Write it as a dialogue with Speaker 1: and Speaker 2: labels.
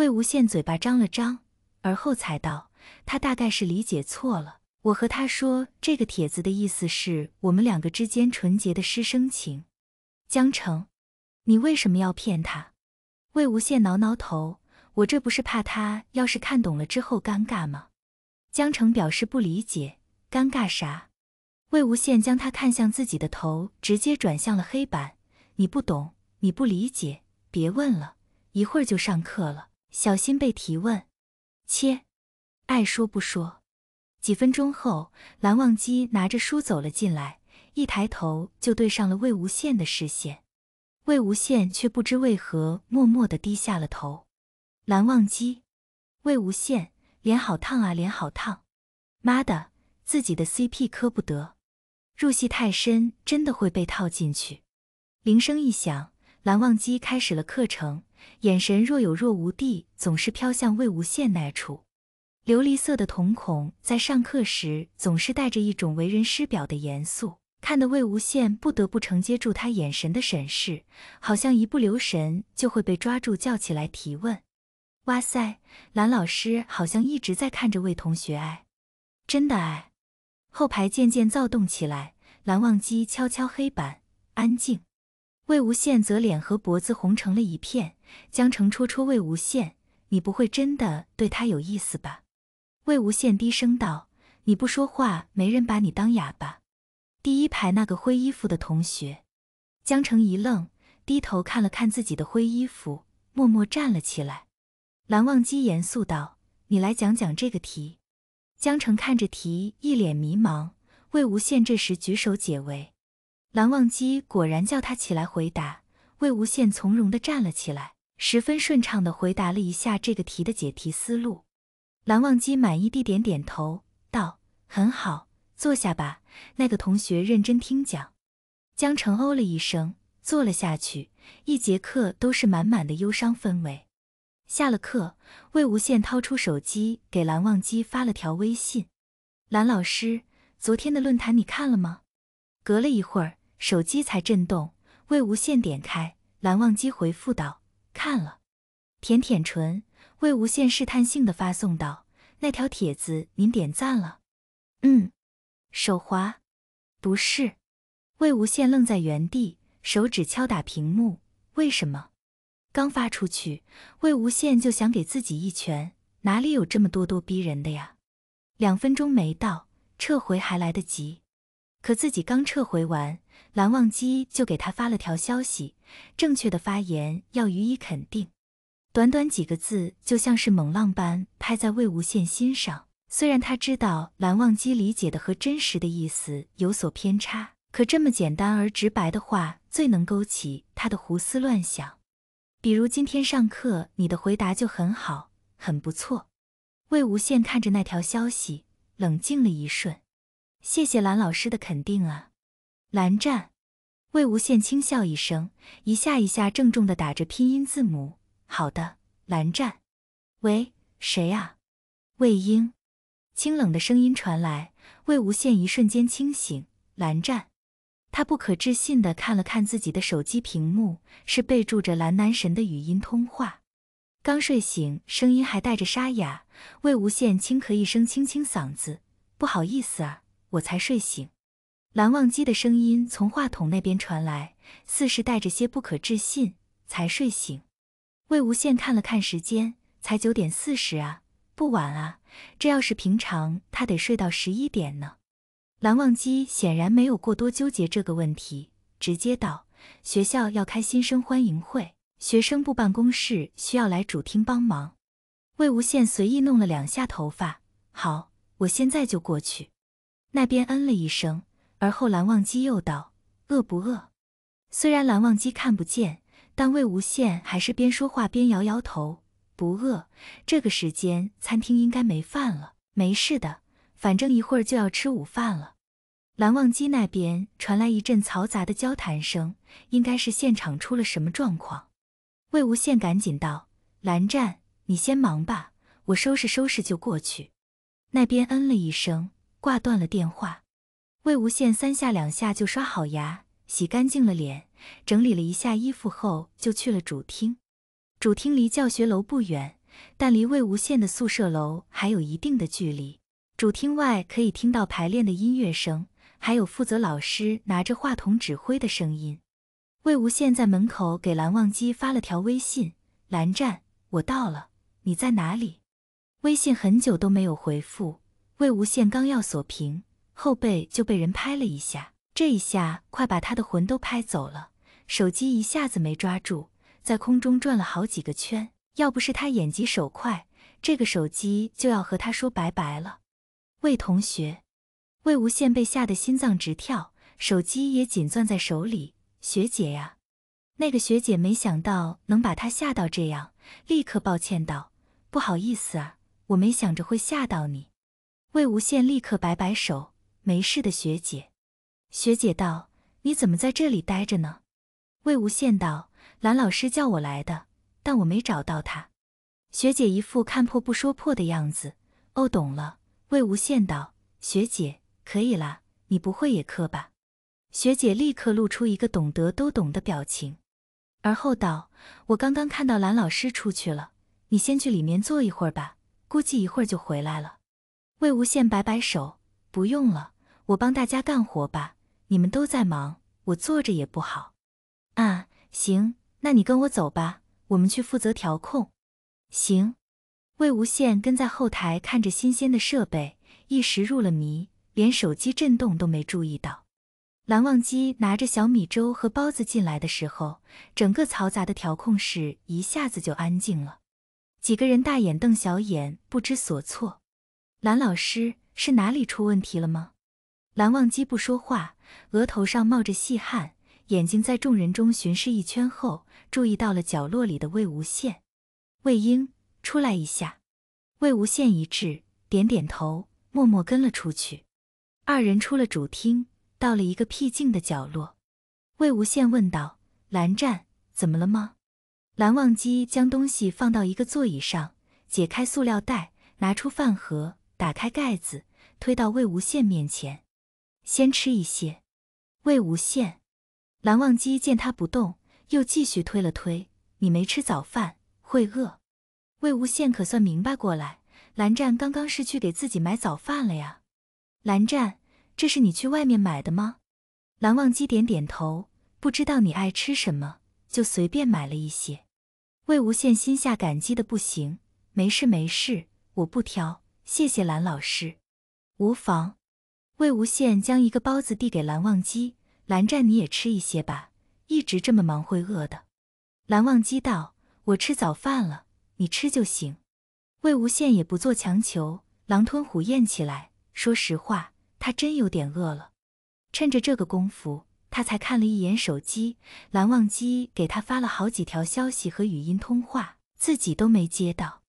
Speaker 1: 魏无羡嘴巴张了张，而后才道：“他大概是理解错了。我和他说，这个帖子的意思是我们两个之间纯洁的师生情。”江澄，你为什么要骗他？魏无羡挠挠头：“我这不是怕他要是看懂了之后尴尬吗？”江澄表示不理解：“尴尬啥？”魏无羡将他看向自己的头直接转向了黑板：“你不懂，你不理解，别问了，一会儿就上课了。”小心被提问，切，爱说不说。几分钟后，蓝忘机拿着书走了进来，一抬头就对上了魏无羡的视线，魏无羡却不知为何默默的低下了头。蓝忘机，魏无羡，脸好烫啊，脸好烫！妈的，自己的 CP 磕不得，入戏太深，真的会被套进去。铃声一响，蓝忘机开始了课程。眼神若有若无地，总是飘向魏无羡那处。琉璃色的瞳孔在上课时总是带着一种为人师表的严肃，看得魏无羡不得不承接住他眼神的审视，好像一不留神就会被抓住叫起来提问。哇塞，蓝老师好像一直在看着魏同学哎，真的哎。后排渐渐躁动起来，蓝忘机敲敲黑板，安静。魏无羡则脸和脖子红成了一片。江澄戳戳魏无羡：“你不会真的对他有意思吧？”魏无羡低声道：“你不说话，没人把你当哑巴。”第一排那个灰衣服的同学，江澄一愣，低头看了看自己的灰衣服，默默站了起来。蓝忘机严肃道：“你来讲讲这个题。”江澄看着题，一脸迷茫。魏无羡这时举手解围。蓝忘机果然叫他起来回答。魏无羡从容地站了起来，十分顺畅地回答了一下这个题的解题思路。蓝忘机满意地点点头，道：“很好，坐下吧。”那个同学认真听讲。江澄哦了一声，坐了下去。一节课都是满满的忧伤氛围。下了课，魏无羡掏出手机给蓝忘机发了条微信：“蓝老师，昨天的论坛你看了吗？”隔了一会儿。手机才震动，魏无羡点开，蓝忘机回复道：“看了。”舔舔唇，魏无羡试探性的发送道：“那条帖子您点赞了？”“嗯。”手滑，不是。魏无羡愣在原地，手指敲打屏幕：“为什么？”刚发出去，魏无羡就想给自己一拳，哪里有这么咄咄逼人的呀？两分钟没到，撤回还来得及。可自己刚撤回完，蓝忘机就给他发了条消息：“正确的发言要予以肯定。”短短几个字，就像是猛浪般拍在魏无羡心上。虽然他知道蓝忘机理解的和真实的意思有所偏差，可这么简单而直白的话，最能勾起他的胡思乱想。比如今天上课，你的回答就很好，很不错。魏无羡看着那条消息，冷静了一瞬。谢谢蓝老师的肯定啊！蓝湛，魏无羡轻笑一声，一下一下郑重的打着拼音字母。好的，蓝湛。喂，谁啊？魏婴，清冷的声音传来。魏无羡一瞬间清醒。蓝湛，他不可置信的看了看自己的手机屏幕，是备注着“蓝男神”的语音通话。刚睡醒，声音还带着沙哑。魏无羡轻咳一声，清清嗓子，不好意思啊。我才睡醒，蓝忘机的声音从话筒那边传来，似是带着些不可置信。才睡醒，魏无羡看了看时间，才九点四十啊，不晚啊。这要是平常，他得睡到十一点呢。蓝忘机显然没有过多纠结这个问题，直接道：“学校要开新生欢迎会，学生部办公室需要来主厅帮忙。”魏无羡随意弄了两下头发，好，我现在就过去。那边嗯了一声，而后蓝忘机又道：“饿不饿？”虽然蓝忘机看不见，但魏无羡还是边说话边摇摇头：“不饿。这个时间餐厅应该没饭了，没事的，反正一会儿就要吃午饭了。”蓝忘机那边传来一阵嘈杂的交谈声，应该是现场出了什么状况。魏无羡赶紧道：“蓝湛，你先忙吧，我收拾收拾就过去。”那边嗯了一声。挂断了电话，魏无羡三下两下就刷好牙，洗干净了脸，整理了一下衣服后，就去了主厅。主厅离教学楼不远，但离魏无羡的宿舍楼还有一定的距离。主厅外可以听到排练的音乐声，还有负责老师拿着话筒指挥的声音。魏无羡在门口给蓝忘机发了条微信：“蓝湛，我到了，你在哪里？”微信很久都没有回复。魏无羡刚要锁屏，后背就被人拍了一下，这一下快把他的魂都拍走了。手机一下子没抓住，在空中转了好几个圈，要不是他眼疾手快，这个手机就要和他说拜拜了。魏同学，魏无羡被吓得心脏直跳，手机也紧攥在手里。学姐呀，那个学姐没想到能把他吓到这样，立刻抱歉道：“不好意思啊，我没想着会吓到你。”魏无羡立刻摆摆手：“没事的，学姐。”学姐道：“你怎么在这里待着呢？”魏无羡道：“蓝老师叫我来的，但我没找到他。”学姐一副看破不说破的样子。“哦，懂了。”魏无羡道：“学姐，可以啦，你不会也磕吧？”学姐立刻露出一个懂得都懂的表情，而后道：“我刚刚看到蓝老师出去了，你先去里面坐一会儿吧，估计一会儿就回来了。”魏无羡摆摆手，不用了，我帮大家干活吧。你们都在忙，我坐着也不好。啊，行，那你跟我走吧，我们去负责调控。行。魏无羡跟在后台看着新鲜的设备，一时入了迷，连手机震动都没注意到。蓝忘机拿着小米粥和包子进来的时候，整个嘈杂的调控室一下子就安静了。几个人大眼瞪小眼，不知所措。蓝老师是哪里出问题了吗？蓝忘机不说话，额头上冒着细汗，眼睛在众人中巡视一圈后，注意到了角落里的魏无羡。魏婴，出来一下。魏无羡一滞，点点头，默默跟了出去。二人出了主厅，到了一个僻静的角落。魏无羡问道：“蓝湛，怎么了吗？”蓝忘机将东西放到一个座椅上，解开塑料袋，拿出饭盒。打开盖子，推到魏无羡面前，先吃一些。魏无羡，蓝忘机见他不动，又继续推了推。你没吃早饭，会饿。魏无羡可算明白过来，蓝湛刚刚是去给自己买早饭了呀。蓝湛，这是你去外面买的吗？蓝忘机点点头。不知道你爱吃什么，就随便买了一些。魏无羡心下感激的不行。没事没事，我不挑。谢谢蓝老师，无妨。魏无羡将一个包子递给蓝忘机，蓝湛你也吃一些吧，一直这么忙会饿的。蓝忘机道：“我吃早饭了，你吃就行。”魏无羡也不做强求，狼吞虎咽起来。说实话，他真有点饿了。趁着这个功夫，他才看了一眼手机，蓝忘机给他发了好几条消息和语音通话，自己都没接到。